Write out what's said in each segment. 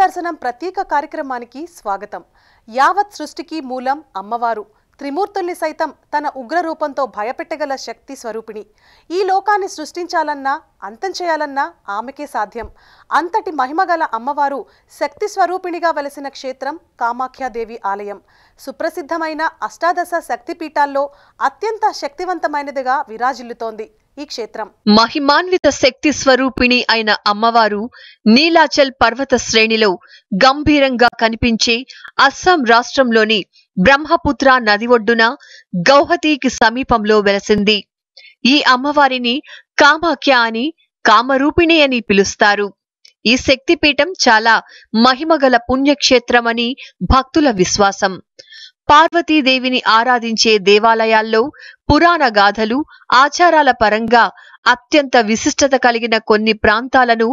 దర్శనం ప్రత్యేక కార్యక్రమానికి స్వాగతం యావత్ సృష్టికి మూలం అమ్మవారు త్రిమూర్తుల్ని సైతం తన ఉగ్రరూపంతో భయపెట్టగల శక్తి స్వరూపిణి ఈ లోకాన్ని సృష్టించాలన్నా అంతం చేయాలన్నా ఆమెకే సాధ్యం అంతటి మహిమగల అమ్మవారు శక్తి స్వరూపిణిగా వెలసిన క్షేత్రం కామాఖ్యాదేవి ఆలయం సుప్రసిద్ధమైన అష్టాదశ శక్తిపీఠాల్లో అత్యంత శక్తివంతమైనదిగా విరాజిల్లుతోంది ఈ క్షేత్రం మహిమాన్విత శక్తి స్వరూపిణి అయిన అమ్మవారు నీలాచల్ పర్వత శ్రేణిలో గంభీరంగా కనిపించే అస్సాం రాష్ట్రంలోని బ్రహ్మపుత్ర నది ఒడ్డున గౌహతీకి సమీపంలో వెలసింది ఈ అమ్మవారిని కామాఖ్య అని కామరూపిణి అని పిలుస్తారు ఈ శక్తిపీఠం చాలా మహిమగల పుణ్యక్షేత్రమని భక్తుల విశ్వాసం పార్వతీదేవిని ఆరాధించే దేవాలయాల్లో పురాణ గాథలు ఆచారాల పరంగా అత్యంత విశిష్టత కలిగిన కొన్ని ప్రాంతాలను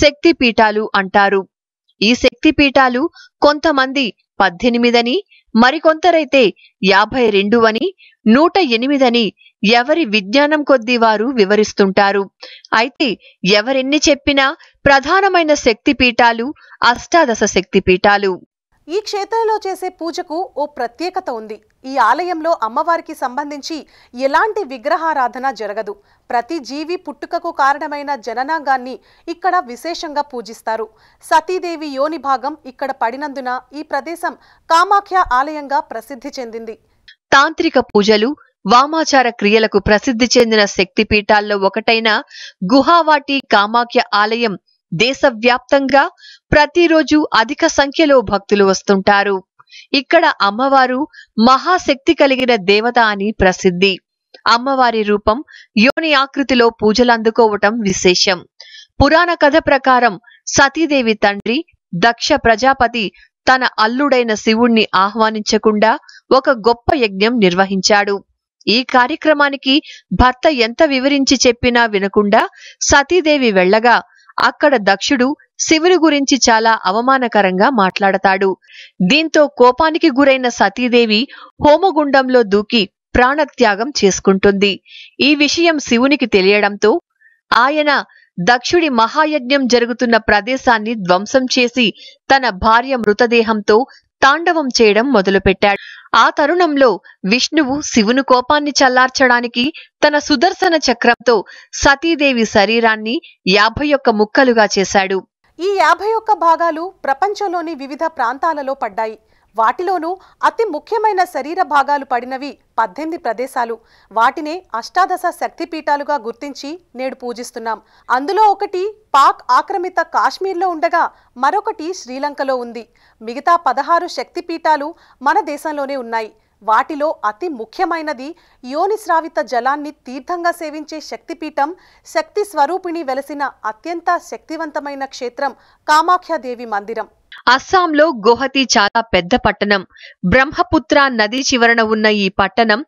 శక్తిపీఠాలు అంటారు ఈ శక్తిపీఠాలు కొంతమంది పద్దెనిమిదని మరికొంతరైతే యాభై రెండు అని నూట ఎనిమిదని ఎవరి విజ్ఞానం కొద్దీ వారు వివరిస్తుంటారు అయితే ఎవరెన్ని చెప్పినా ప్రధానమైన శక్తిపీఠాలు అష్టాదశ శక్తిపీఠాలు ఈ క్షేత్రంలో చేసే పూజకు ఓ ప్రత్యేకత ఉంది ఈ ఆలయంలో అమ్మవారికి సంబంధించి ఎలాంటి విగ్రహారాధన జరగదు ప్రతి జీవి పుట్టుకకు కారణమైన జననాంగాన్ని ఇక్కడ విశేషంగా పూజిస్తారు సతీదేవి యోని భాగం ఇక్కడ పడినందున ఈ ప్రదేశం కామాఖ్య ఆలయంగా ప్రసిద్ధి చెందింది తాంత్రిక పూజలు వామాచార క్రియలకు ప్రసిద్ధి చెందిన శక్తిపీఠాల్లో ఒకటైన గుహావాటి కామాఖ్య ఆలయం దేశవ్యాప్తంగా ప్రతిరోజు అధిక సంఖ్యలో భక్తులు వస్తుంటారు ఇక్కడ అమ్మవారు మహాశక్తి కలిగిన దేవత అని ప్రసిద్ధి అమ్మవారి రూపం యోని ఆకృతిలో పూజలు అందుకోవటం విశేషం పురాణ కథ ప్రకారం సతీదేవి తండ్రి దక్ష ప్రజాపతి తన అల్లుడైన శివుణ్ణి ఆహ్వానించకుండా ఒక గొప్ప యజ్ఞం నిర్వహించాడు ఈ కార్యక్రమానికి భర్త ఎంత వివరించి చెప్పినా వినకుండా సతీదేవి వెళ్లగా అక్కడ దక్షుడు శివుని గురించి చాలా అవమానకరంగా మాట్లాడతాడు దీంతో కోపానికి గురైన సతీదేవి హోమగుండంలో దూకి ప్రాణత్యాగం చేసుకుంటుంది ఈ విషయం శివునికి తెలియడంతో ఆయన దక్షుడి మహాయజ్ఞం జరుగుతున్న ప్రదేశాన్ని ధ్వంసం చేసి తన భార్య మృతదేహంతో తాండవం చేయడం మొదలుపెట్టాడు ఆ తరుణంలో విష్ణువు శివుని కోపాన్ని చల్లార్చడానికి తన సుదర్శన చక్రంతో సతీదేవి శరీరాన్ని యాభై ఒక్క ముక్కలుగా చేశాడు ఈ యాభై ఒక్క భాగాలు ప్రపంచంలోని వివిధ ప్రాంతాలలో పడ్డాయి వాటిలోనూ అతి ముఖ్యమైన శరీర భాగాలు పడినవి పద్దెనిమిది ప్రదేశాలు వాటినే అష్టాదశ శక్తిపీఠాలుగా గుర్తించి నేడు పూజిస్తున్నాం అందులో ఒకటి పాక్ ఆక్రమిత కాశ్మీర్లో ఉండగా మరొకటి శ్రీలంకలో ఉంది మిగతా పదహారు శక్తిపీఠాలు మన దేశంలోనే ఉన్నాయి వాటిలో అతి ముఖ్యమైనది యోనిస్రావిత జలాన్ని తీర్థంగా సేవించే శక్తిపీఠం శక్తి స్వరూపిణి వెలసిన అత్యంత శక్తివంతమైన క్షేత్రం కామాఖ్యాదేవి మందిరం అస్సాంలో గోహతి చాలా పెద్ద పట్టణం బ్రహ్మపుత్ర నది చివరన ఉన్న ఈ పట్టణం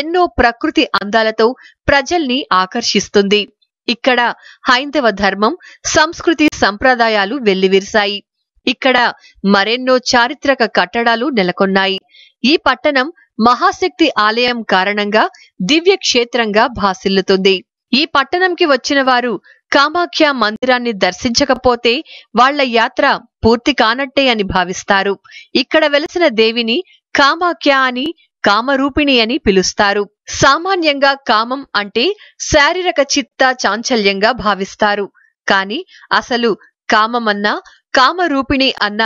ఎన్నో ప్రకృతి అందాలతో ప్రజల్ని ఆకర్షిస్తుంది ఇక్కడ హైందవ ధర్మం సంస్కృతి సంప్రదాయాలు వెల్లివిరిశాయి ఇక్కడ మరెన్నో చారిత్రక కట్టడాలు నెలకొన్నాయి ఈ పట్టణం మహాశక్తి ఆలయం కారణంగా క్షేత్రంగా భాసిల్లుతుంది ఈ పట్టణంకి వచ్చిన వారు కామాఖ్య మందిరాన్ని దర్శించకపోతే వాళ్ల యాత్ర పూర్తి కానట్టే అని భావిస్తారు ఇక్కడ వెలసిన దేవిని కామాఖ్య అని కామరూపిణి అని పిలుస్తారు సామాన్యంగా కామం అంటే శారీరక చిత్త చాంచల్యంగా భావిస్తారు కాని అసలు కామమన్నా కామరూపిణి అన్న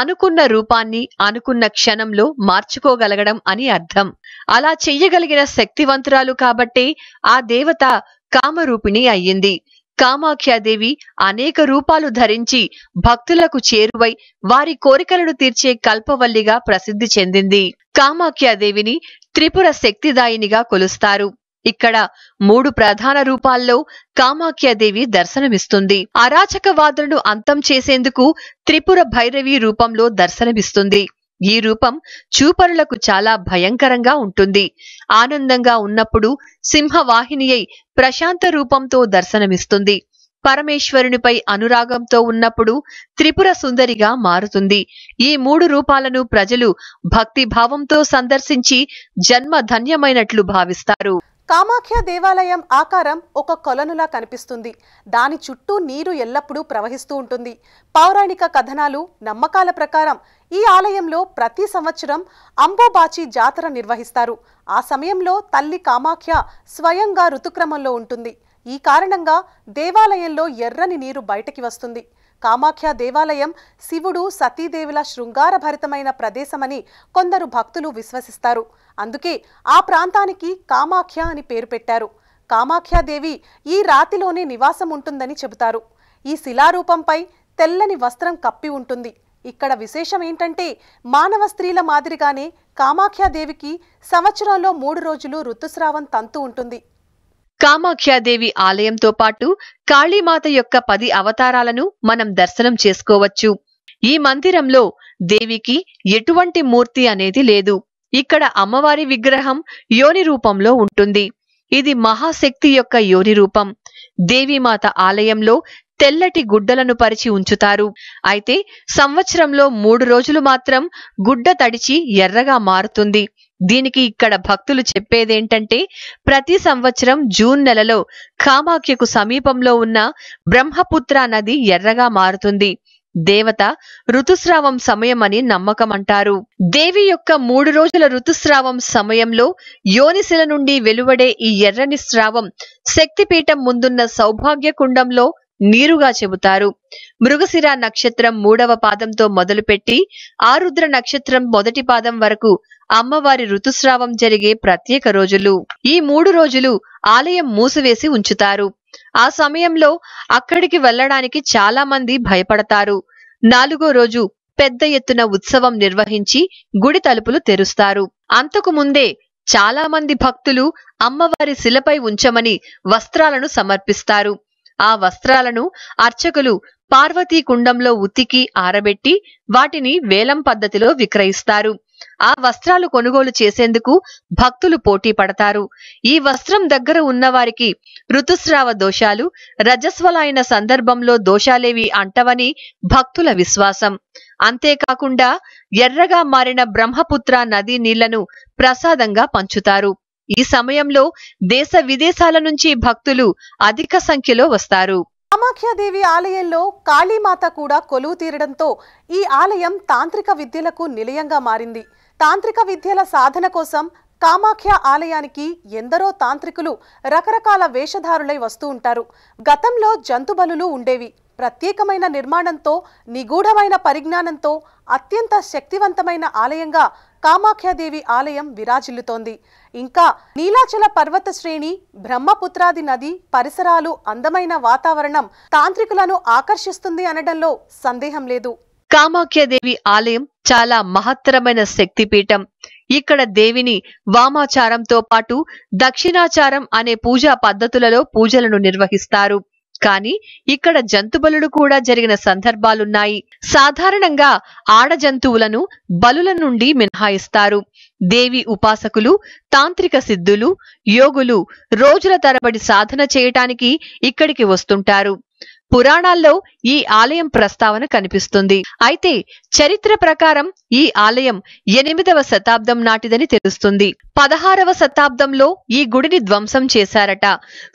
అనుకున్న రూపాన్ని అనుకున్న క్షణంలో మార్చుకోగలగడం అని అర్థం అలా చెయ్యగలిగిన శక్తివంతురాలు కాబట్టే ఆ దేవత కామరూపిణి అయ్యింది కామాఖ్యాదేవి అనేక రూపాలు ధరించి భక్తులకు చేరువై వారి కోరికలను తీర్చే కల్పవల్లిగా ప్రసిద్ధి చెందింది కామాఖ్యాదేవిని త్రిపుర శక్తిదాయినిగా కొలుస్తారు ఇక్కడ మూడు ప్రధాన రూపాల్లో కామాఖ్యాదేవి దర్శనమిస్తుంది అరాచకవాదులను అంతం చేసేందుకు త్రిపుర భైరవి రూపంలో దర్శనమిస్తుంది ఈ రూపం చూపరులకు చాలా భయంకరంగా ఉంటుంది ఆనందంగా ఉన్నప్పుడు సింహవాహినియై ప్రశాంత రూపంతో దర్శనమిస్తుంది పరమేశ్వరునిపై అనురాగంతో ఉన్నప్పుడు త్రిపుర సుందరిగా మారుతుంది ఈ మూడు రూపాలను ప్రజలు భక్తిభావంతో సందర్శించి జన్మ ధన్యమైనట్లు భావిస్తారు కామాఖ్య దేవాలయం ఆకారం ఒక కొలనులా కనిపిస్తుంది దాని చుట్టూ నీరు ఎల్లప్పుడూ ప్రవహిస్తూ ఉంటుంది పౌరాణిక కథనాలు నమ్మకాల ప్రకారం ఈ ఆలయంలో ప్రతి సంవత్సరం అంబోబాచి జాతర నిర్వహిస్తారు ఆ సమయంలో తల్లి కామాఖ్య స్వయంగా ఋతుక్రమంలో ఉంటుంది ఈ కారణంగా దేవాలయంలో ఎర్రని నీరు బయటకి వస్తుంది కామాఖ్య దేవాలయం శివుడు సతీదేవుల శృంగారభరితమైన ప్రదేశమని కొందరు భక్తులు విశ్వసిస్తారు అందుకే ఆ ప్రాంతానికి కామాఖ్య అని పేరు పెట్టారు కామాఖ్యాదేవి ఈ రాతిలోనే నివాసం ఉంటుందని చెబుతారు ఈ శిలారూపంపై తెల్లని వస్త్రం కప్పి ఉంటుంది ఇక్కడ విశేషం ఏంటంటే మానవ స్త్రీల మాదిరిగానే కామాఖ్యాదేవికి సంవత్సరంలో మూడు రోజులు ఋతుస్రావం తంతు ఉంటుంది కామాఖ్యాదేవి ఆలయంతో పాటు కాళీమాత యొక్క పది అవతారాలను మనం దర్శనం చేసుకోవచ్చు ఈ మందిరంలో దేవికి ఎటువంటి మూర్తి అనేది లేదు ఇక్కడ అమ్మవారి విగ్రహం యోని రూపంలో ఉంటుంది ఇది మహాశక్తి యొక్క యోని రూపం దేవిమాత ఆలయంలో తెల్లటి గుడ్డలను పరిచి ఉంచుతారు అయితే సంవత్సరంలో మూడు రోజులు మాత్రం గుడ్డ తడిచి ఎర్రగా మారుతుంది దీనికి ఇక్కడ భక్తులు చెప్పేదేంటంటే ప్రతి సంవత్సరం జూన్ నెలలో కామాఖ్యకు సమీపంలో ఉన్న బ్రహ్మపుత్ర నది ఎర్రగా మారుతుంది దేవత ఋతుస్రావం సమయమని నమ్మకం అంటారు దేవి యొక్క మూడు రోజుల ఋతుస్రావం సమయంలో యోనిశిల నుండి వెలువడే ఈ ఎర్రని స్రావం శక్తిపీఠం ముందున్న సౌభాగ్య కుండంలో నీరుగా చెబుతారు మృగశిర నక్షత్రం మూడవ పాదంతో మొదలుపెట్టి ఆరుద్ర నక్షత్రం మొదటి పాదం వరకు అమ్మవారి ఋతుస్రావం జరిగే ప్రత్యేక రోజులు ఈ మూడు రోజులు ఆలయం మూసివేసి ఉంచుతారు ఆ సమయంలో అక్కడికి వెళ్లడానికి చాలా మంది భయపడతారు నాలుగో రోజు పెద్ద ఎత్తున ఉత్సవం నిర్వహించి గుడి తలుపులు తెరుస్తారు అంతకు ముందే చాలా మంది భక్తులు అమ్మవారి శిలపై ఉంచమని వస్త్రాలను సమర్పిస్తారు ఆ వస్త్రాలను అర్చకులు పార్వతీ కుండంలో ఉతికి ఆరబెట్టి వాటిని వేలం పద్ధతిలో విక్రయిస్తారు ఆ వస్త్రాలు కొనుగోలు చేసేందుకు భక్తులు పోటీ పడతారు ఈ వస్త్రం దగ్గర ఉన్నవారికి ఋతుస్రావ దోషాలు రజస్వలైన సందర్భంలో దోషాలేవి అంటవని భక్తుల విశ్వాసం అంతేకాకుండా ఎర్రగా మారిన బ్రహ్మపుత్ర నదీ నీళ్లను ప్రసాదంగా పంచుతారు ఈ సమయంలో దేశ విదేశాల నుంచి భక్తులు అధిక సంఖ్యలో వస్తారు కామాఖ్యాదేవి ఆలయంలో కాళీమాత కూడా కొలువు తీరడంతో ఈ ఆలయం తాంత్రిక విద్యలకు నిలయంగా మారింది తాంత్రిక విద్యల సాధన కోసం కామాఖ్య ఆలయానికి ఎందరో తాంత్రికులు రకరకాల వేషధారులై వస్తూ ఉంటారు గతంలో జంతుబలులు ఉండేవి ప్రత్యేకమైన నిర్మాణంతో నిగూఢమైన పరిజ్ఞానంతో అత్యంత శక్తివంతమైన ఆలయంగా కామాఖ్యాదేవి ఆలయం విరాజిల్లుతోంది ఇంకా నీలాచల పర్వత శ్రేణి బ్రహ్మపుత్రాది నది పరిసరాలు అందమైన వాతావరణం తాంత్రికులను ఆకర్షిస్తుంది అనడంలో సందేహం లేదు కామాఖ్యాదేవి ఆలయం చాలా మహత్తరమైన శక్తిపీఠం ఇక్కడ దేవిని వామాచారంతో పాటు దక్షిణాచారం అనే పూజా పద్ధతులలో పూజలను నిర్వహిస్తారు కానీ ఇక్కడ జంతుబలుడు కూడా జరిగిన సందర్భాలున్నాయి సాధారణంగా ఆడ జంతువులను బలుల నుండి మినహాయిస్తారు దేవి ఉపాసకులు తాంత్రిక సిద్ధులు యోగులు రోజుల తరబడి సాధన చేయటానికి ఇక్కడికి వస్తుంటారు పురాణాల్లో ఈ ఆలయం ప్రస్తావన కనిపిస్తుంది అయితే చరిత్ర ప్రకారం ఈ ఆలయం ఎనిమిదవ శతాబ్దం నాటిదని తెలుస్తుంది పదహారవ శతాబ్దంలో ఈ గుడిని ధ్వంసం చేశారట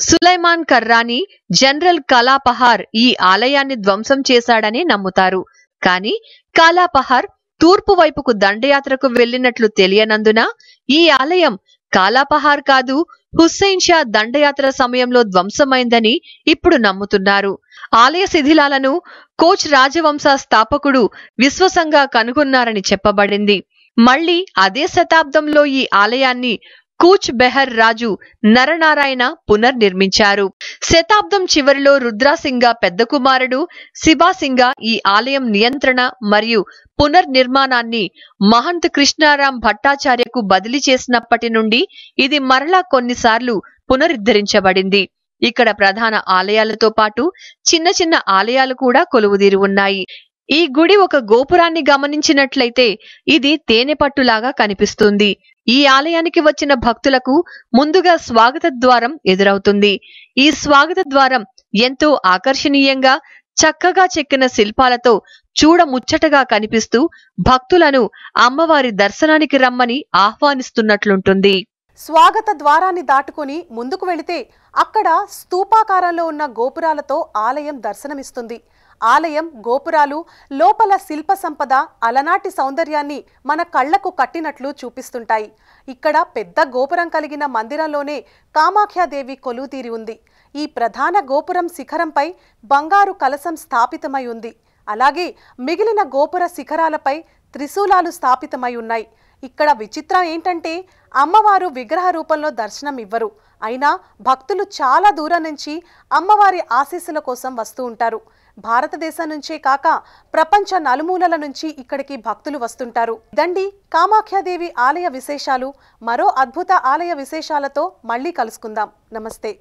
సులైమాన్ కర్రాని జనరల్ కలాపహార్ ఈ ఆలయాన్ని ధ్వంసం చేశాడని నమ్ముతారు కానీ కాలాపహార్ తూర్పు వైపుకు దండయాత్రకు వెళ్లినట్లు తెలియనందున ఈ ఆలయం కాలాపహార్ కాదు హుస్సేన్ షా దండయాత్ర సమయంలో ధ్వంసమైందని ఇప్పుడు నమ్ముతున్నారు ఆలయ శిథిలాలను కోచ్ రాజవంశ స్థాపకుడు విశ్వసంగా కనుగొన్నారని చెప్పబడింది మళ్లీ అదే శతాబ్దంలో ఈ ఆలయాన్ని కూచ్ బెహర్ రాజు నరనారాయణ పునర్నిర్మించారు శతాబ్దం చివరిలో రుద్రాసింగ పెద్ద కుమారుడు శివాసింగ ఈ ఆలయం నియంత్రణ మరియు పునర్నిర్మాణాన్ని మహంత్ కృష్ణారాం భట్టాచార్యకు బదిలీ చేసినప్పటి నుండి ఇది మరలా కొన్నిసార్లు పునరుద్ధరించబడింది ఇక్కడ ప్రధాన ఆలయాలతో పాటు చిన్న చిన్న ఆలయాలు కూడా కొలువుదీరి ఉన్నాయి ఈ గుడి ఒక గోపురాన్ని గమనించినట్లయితే ఇది తేనెపట్టులాగా కనిపిస్తుంది ఈ ఆలయానికి వచ్చిన భక్తులకు ముందుగా స్వాగత ద్వారం ఎదురవుతుంది ఈ స్వాగత ద్వారం ఎంతో ఆకర్షణీయంగా చక్కగా చెక్కిన శిల్పాలతో చూడముచ్చటగా కనిపిస్తూ భక్తులను అమ్మవారి దర్శనానికి రమ్మని ఆహ్వానిస్తున్నట్లుంటుంది స్వాగత ద్వారాన్ని దాటుకుని ముందుకు వెళితే అక్కడ స్థూపాకారంలో ఉన్న గోపురాలతో ఆలయం దర్శనమిస్తుంది ఆలయం గోపురాలు లోపల శిల్ప సంపద అలనాటి సౌందర్యాన్ని మన కళ్లకు కట్టినట్లు చూపిస్తుంటాయి ఇక్కడ పెద్ద గోపురం కలిగిన మందిరంలోనే కామాఖ్యాదేవి కొలువుతీరి ఉంది ఈ ప్రధాన గోపురం శిఖరంపై బంగారు కలసం స్థాపితమై ఉంది అలాగే మిగిలిన గోపుర శిఖరాలపై త్రిశూలాలు స్థాపితమై ఉన్నాయి ఇక్కడ విచిత్రం ఏంటంటే అమ్మవారు విగ్రహ రూపంలో దర్శనం ఇవ్వరు అయినా భక్తులు చాలా దూరం నుంచి అమ్మవారి ఆశీస్సుల కోసం వస్తూ ఉంటారు భారతదేశం నుంచే కాక ప్రపంచ నలుమూలల నుంచి ఇక్కడికి భక్తులు వస్తుంటారు దండి కామాఖ్యాదేవి ఆలయ విశేషాలు మరో అద్భుత ఆలయ విశేషాలతో మళ్ళీ కలుసుకుందాం నమస్తే